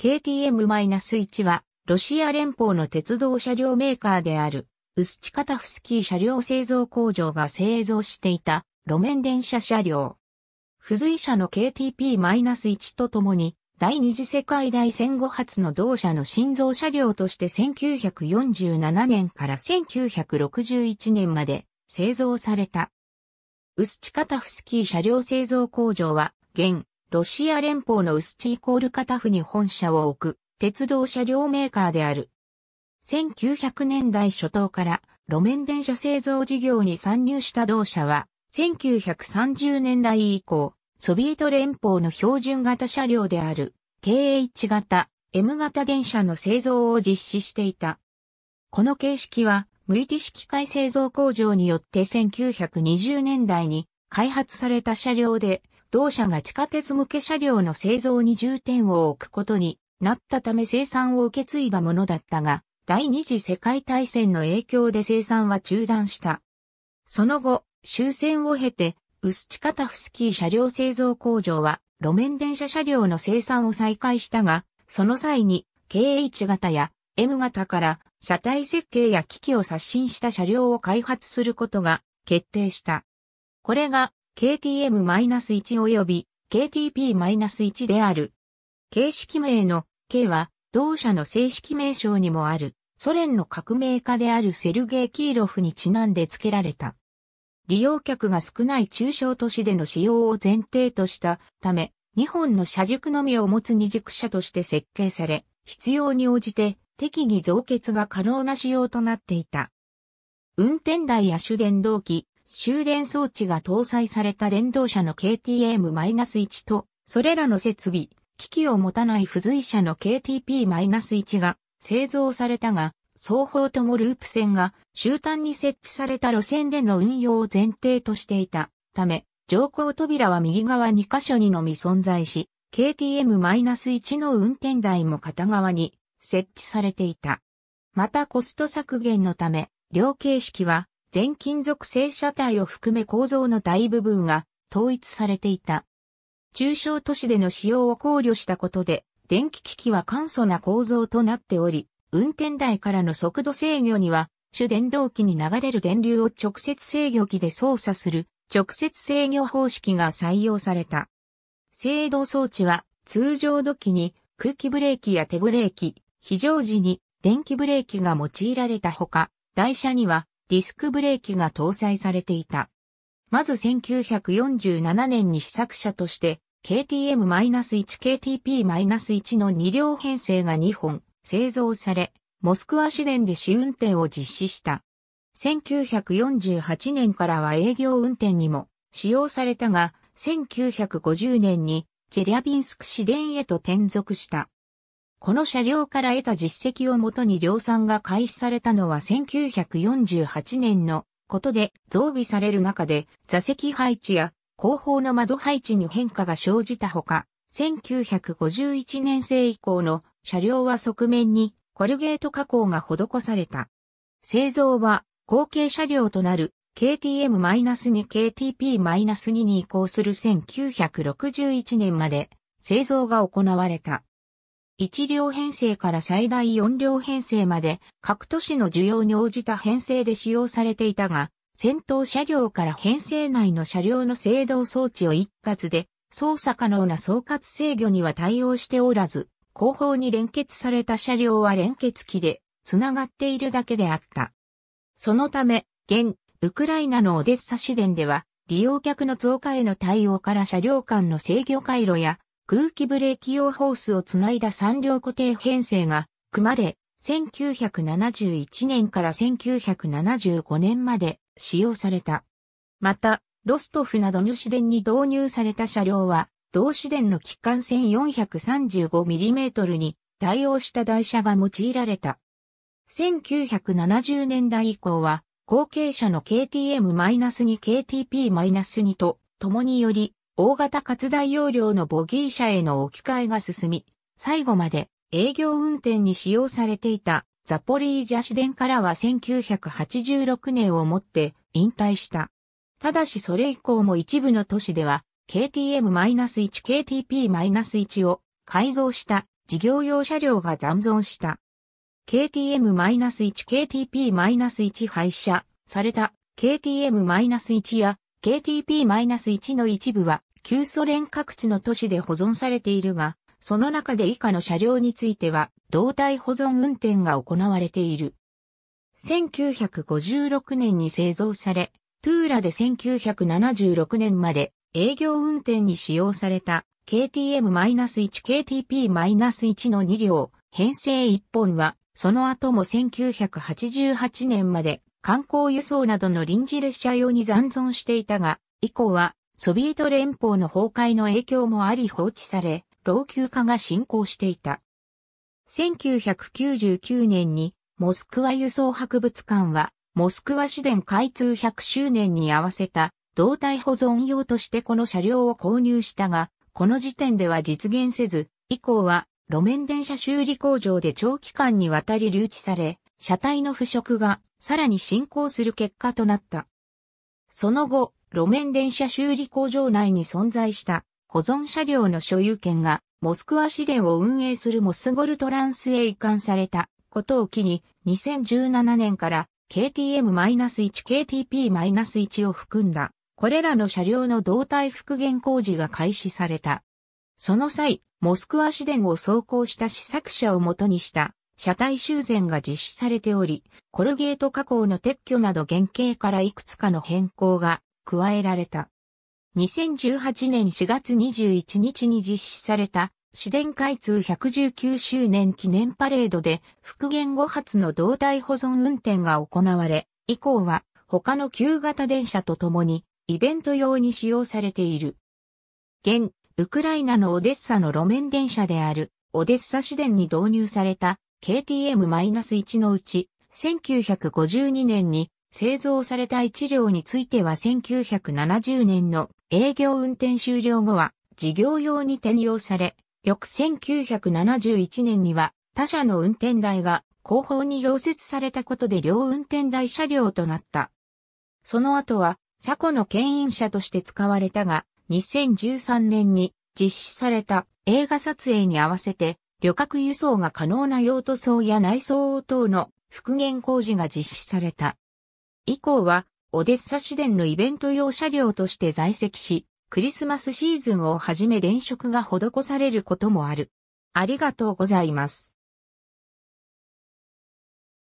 KTM-1 は、ロシア連邦の鉄道車両メーカーである、ウスチカタフスキー車両製造工場が製造していた路面電車車両。付随車の KTP-1 とともに、第二次世界大戦後発の同社の新造車両として1947年から1961年まで製造された。ウスチカタフスキー車両製造工場は、現、ロシア連邦のウスチーコールカタフに本社を置く鉄道車両メーカーである。1900年代初頭から路面電車製造事業に参入した同社は、1930年代以降、ソビエト連邦の標準型車両である KH 型、M 型電車の製造を実施していた。この形式は、ムイティ式械製造工場によって1920年代に開発された車両で、同社が地下鉄向け車両の製造に重点を置くことになったため生産を受け継いだものだったが、第二次世界大戦の影響で生産は中断した。その後、終戦を経て、ウスチカタフスキー車両製造工場は路面電車車両の生産を再開したが、その際に KH 型や M 型から車体設計や機器を刷新した車両を開発することが決定した。これが KTM-1 及び KTP-1 である。形式名の K は同社の正式名称にもあるソ連の革命家であるセルゲイ・キーロフにちなんで付けられた。利用客が少ない中小都市での使用を前提としたため、2本の車軸のみを持つ二軸車として設計され、必要に応じて適宜増結が可能な仕様となっていた。運転台や主電動機、終電装置が搭載された電動車の KTM-1 と、それらの設備、機器を持たない付随車の KTP-1 が製造されたが、双方ともループ線が終端に設置された路線での運用を前提としていたため、乗降扉は右側2箇所にのみ存在し、KTM-1 の運転台も片側に設置されていた。またコスト削減のため、両形式は全金属製車体を含め構造の大部分が統一されていた。中小都市での使用を考慮したことで、電気機器は簡素な構造となっており、運転台からの速度制御には、主電動機に流れる電流を直接制御機で操作する直接制御方式が採用された。制動装置は通常土器に空気ブレーキや手ブレーキ、非常時に電気ブレーキが用いられたほか、台車にはディスクブレーキが搭載されていた。まず1947年に試作車として KTM-1KTP-1 の2両編成が2本製造され、モスクワ市電で試運転を実施した。1948年からは営業運転にも使用されたが、1950年にチェリャビンスク市電へと転属した。この車両から得た実績をもとに量産が開始されたのは1948年のことで増備される中で座席配置や後方の窓配置に変化が生じたほか、1951年生以降の車両は側面にコルゲート加工が施された。製造は後継車両となる KTM-2、KTP-2 に移行する1961年まで製造が行われた。1両編成から最大4両編成まで各都市の需要に応じた編成で使用されていたが、戦闘車両から編成内の車両の制動装置を一括で操作可能な総括制御には対応しておらず、後方に連結された車両は連結機で繋がっているだけであった。そのため、現、ウクライナのオデッサ市電では、利用客の増加への対応から車両間の制御回路や空気ブレーキ用ホースをつないだ三両固定編成が組まれ、1971年から1975年まで使用された。また、ロストフなどのュ電に導入された車両は、同市電の機関線 435mm に対応した台車が用いられた。1970年代以降は、後継者の KTM-2、KTP-2 と共により、大型活大容量のボギー車への置き換えが進み、最後まで営業運転に使用されていたザポリージャ市電からは1986年をもって引退した。ただしそれ以降も一部の都市では KTM-1、KTP-1 を改造した事業用車両が残存した。KTM-1、KTP-1 廃車された KTM-1 や KTP-1 の一部は旧ソ連各地の都市で保存されているが、その中で以下の車両については、動体保存運転が行われている。1956年に製造され、トゥーラで1976年まで営業運転に使用された KTM-1、KTP-1 の2両、編成1本は、その後も1988年まで観光輸送などの臨時列車用に残存していたが、以降はソビエト連邦の崩壊の影響もあり放置され、老朽化が進行していた。1999年にモスクワ輸送博物館は、モスクワ市電開通100周年に合わせた胴体保存用としてこの車両を購入したが、この時点では実現せず、以降は路面電車修理工場で長期間にわたり留置され、車体の腐食がさらに進行する結果となった。その後、路面電車修理工場内に存在した保存車両の所有権がモスクワ市電を運営するモスゴルトランスへ移管されたことを機に2017年から KTM-1、KTP-1 を含んだこれらの車両の胴体復元工事が開始された。その際、モスクワ市電を走行した試作車を元にした車体修繕が実施されており、コルゲート加工の撤去など原型からいくつかの変更が加えられた。2018年4月21日に実施された、市電開通119周年記念パレードで、復元後発の胴体保存運転が行われ、以降は他の旧型電車とともに、イベント用に使用されている。現、ウクライナのオデッサの路面電車である、オデッサ市電に導入された KTM-1 のうち、1952年に製造された1両については1970年の営業運転終了後は事業用に転用され、翌1971年には他社の運転台が後方に溶接されたことで両運転台車両となった。その後は車庫の牽引車として使われたが、2013年に実施された映画撮影に合わせて旅客輸送が可能な用途層や内装等の復元工事が実施された。以降は、オデッサ市電のイベント用車両として在籍し、クリスマスシーズンをはじめ電飾が施されることもある。ありがとうございます。